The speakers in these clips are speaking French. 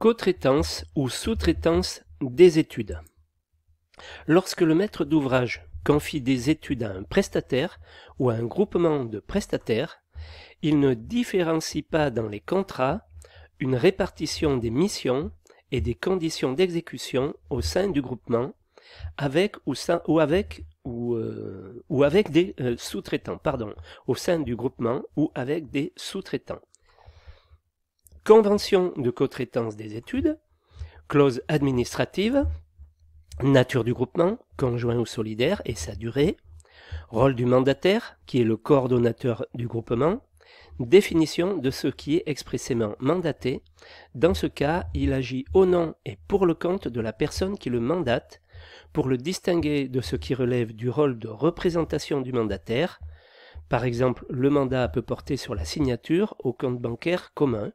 Cotraitance traitance ou sous-traitance des études. Lorsque le maître d'ouvrage confie des études à un prestataire ou à un groupement de prestataires, il ne différencie pas dans les contrats une répartition des missions et des conditions d'exécution au sein du groupement avec ou, ou avec ou, euh, avec des euh, sous-traitants pardon au sein du groupement ou avec des sous-traitants convention de co-traitance des études, clause administrative, nature du groupement, conjoint ou solidaire et sa durée, rôle du mandataire, qui est le coordonnateur du groupement, définition de ce qui est expressément mandaté. Dans ce cas, il agit au nom et pour le compte de la personne qui le mandate, pour le distinguer de ce qui relève du rôle de représentation du mandataire. Par exemple, le mandat peut porter sur la signature au compte bancaire commun,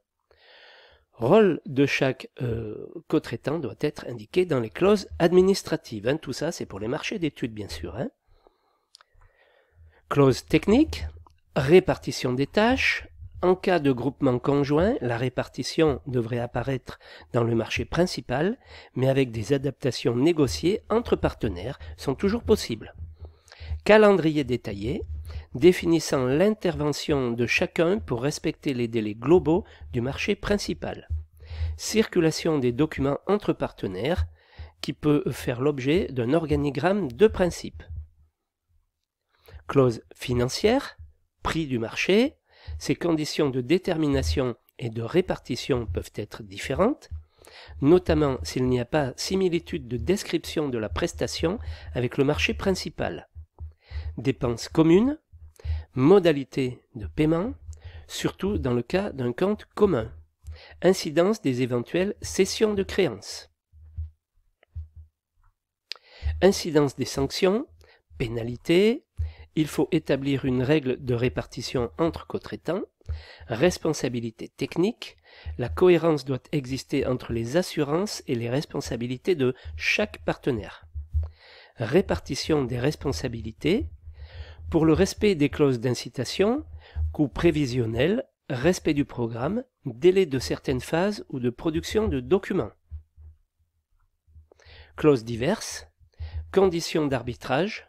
rôle de chaque euh, co-traitant doit être indiqué dans les clauses administratives. Hein. Tout ça, c'est pour les marchés d'études, bien sûr. Clauses hein. Clause technique, répartition des tâches. En cas de groupement conjoint, la répartition devrait apparaître dans le marché principal, mais avec des adaptations négociées entre partenaires sont toujours possibles. Calendrier détaillé, définissant l'intervention de chacun pour respecter les délais globaux du marché principal. Circulation des documents entre partenaires, qui peut faire l'objet d'un organigramme de principe. Clause financière, prix du marché, ses conditions de détermination et de répartition peuvent être différentes, notamment s'il n'y a pas similitude de description de la prestation avec le marché principal. Dépenses communes, modalités de paiement, surtout dans le cas d'un compte commun, incidence des éventuelles cessions de créances, incidence des sanctions, pénalités, il faut établir une règle de répartition entre co-traitants, responsabilité technique, la cohérence doit exister entre les assurances et les responsabilités de chaque partenaire. Répartition des responsabilités, pour le respect des clauses d'incitation, coût prévisionnel, respect du programme, délai de certaines phases ou de production de documents. Clauses diverses, conditions d'arbitrage,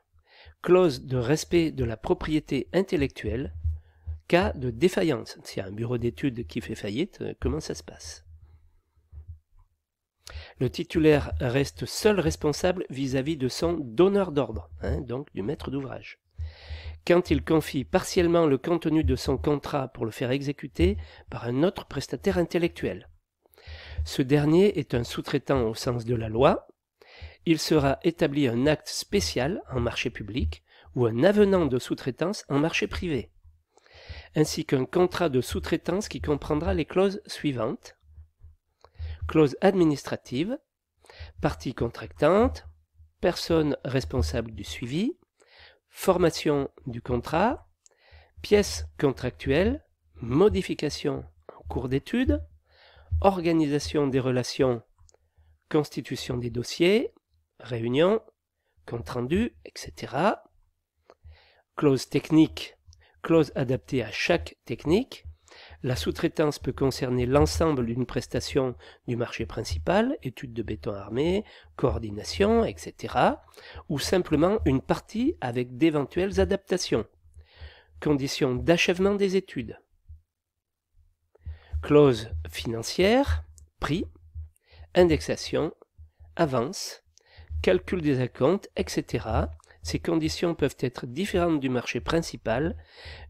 clause de respect de la propriété intellectuelle, cas de défaillance. S'il y a un bureau d'études qui fait faillite, euh, comment ça se passe Le titulaire reste seul responsable vis-à-vis de son donneur d'ordre, hein, donc du maître d'ouvrage quand il confie partiellement le contenu de son contrat pour le faire exécuter par un autre prestataire intellectuel. Ce dernier est un sous-traitant au sens de la loi. Il sera établi un acte spécial en marché public ou un avenant de sous-traitance en marché privé, ainsi qu'un contrat de sous-traitance qui comprendra les clauses suivantes. Clause administrative, partie contractante, personne responsable du suivi, formation du contrat, pièces contractuelles, modification en cours d'étude, organisation des relations, constitution des dossiers, réunion, compte rendu, etc. Clause technique, clause adaptée à chaque technique, la sous-traitance peut concerner l'ensemble d'une prestation du marché principal, études de béton armé, coordination, etc., ou simplement une partie avec d'éventuelles adaptations. Conditions d'achèvement des études. Clause financière, prix, indexation, avance, calcul des acomptes, etc., ces conditions peuvent être différentes du marché principal,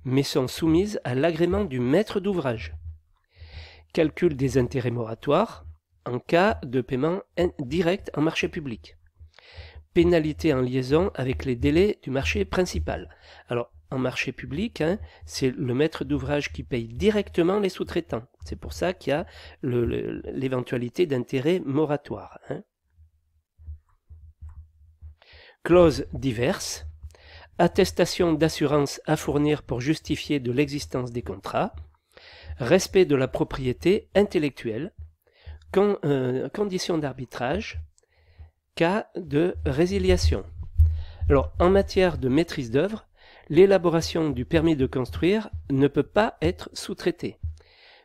mais sont soumises à l'agrément du maître d'ouvrage. Calcul des intérêts moratoires en cas de paiement direct en marché public. Pénalité en liaison avec les délais du marché principal. Alors, en marché public, hein, c'est le maître d'ouvrage qui paye directement les sous-traitants. C'est pour ça qu'il y a l'éventualité d'intérêt moratoire. Hein clauses diverses, attestation d'assurance à fournir pour justifier de l'existence des contrats, respect de la propriété intellectuelle, euh, conditions d'arbitrage, cas de résiliation. Alors, en matière de maîtrise d'œuvre, l'élaboration du permis de construire ne peut pas être sous-traitée.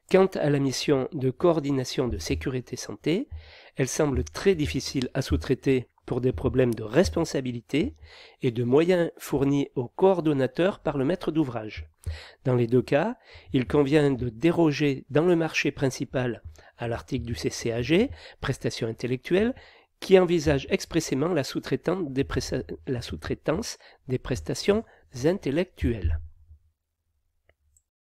Quant à la mission de coordination de sécurité santé, elle semble très difficile à sous-traiter pour des problèmes de responsabilité et de moyens fournis au coordonnateur par le maître d'ouvrage. Dans les deux cas, il convient de déroger dans le marché principal à l'article du CCAG, prestations intellectuelles, qui envisage expressément la sous-traitance des, des prestations intellectuelles.